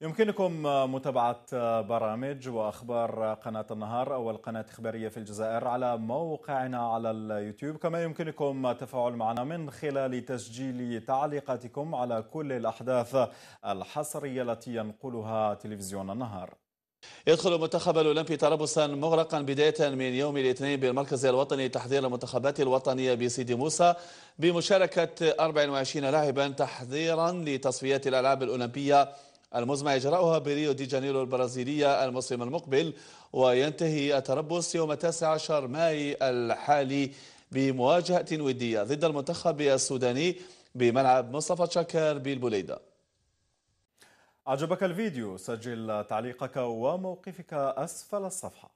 يمكنكم متابعة برامج وأخبار قناة النهار أو القناة الإخبارية في الجزائر على موقعنا على اليوتيوب كما يمكنكم التفاعل معنا من خلال تسجيل تعليقاتكم على كل الأحداث الحصرية التي ينقلها تلفزيون النهار يدخل المنتخب الأولمبي طرابلس مغرقا بداية من يوم الاثنين بالمركز الوطني لتحضير المنتخبات الوطنية بسيدي موسى بمشاركة 24 لاعبا تحضيرا لتصفيات الألعاب الأولمبية المزمع إجراؤها بريو دي جانيرو البرازيلية الموسم المقبل وينتهي التربص يوم 19 ماي الحالي بمواجهة ودية ضد المنتخب السوداني بملعب مصطفى شكر بالبوليدة أعجبك الفيديو سجل تعليقك وموقفك أسفل الصفحة